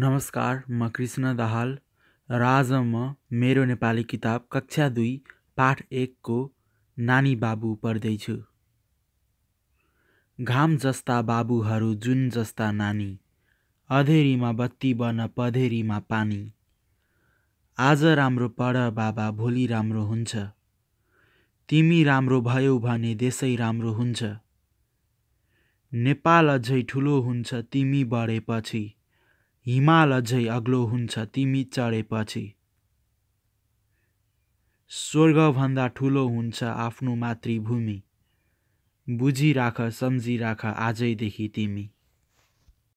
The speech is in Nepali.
नमस्कार म कृष्ण दाहाल र आज म मेरो नेपाली किताब कक्षा दुई पाठ एकको नानी बाबु पढ्दैछु घाम जस्ता बाबुहरू जुन जस्ता नानी अधेरीमा बत्ती बन पधेरीमा पानी आज राम्रो पढ बाबा भोलि राम्रो हुन्छ तिमी राम्रो भयो भने देशै राम्रो हुन्छ नेपाल अझै ठुलो हुन्छ तिमी बढेपछि हिमाल अझै अग्लो हुन्छ तिमी चढेपछि स्वर्गभन्दा ठुलो हुन्छ आफ्नो मातृभूमि बुझिराख सम्झिराख आजैदेखि तिमी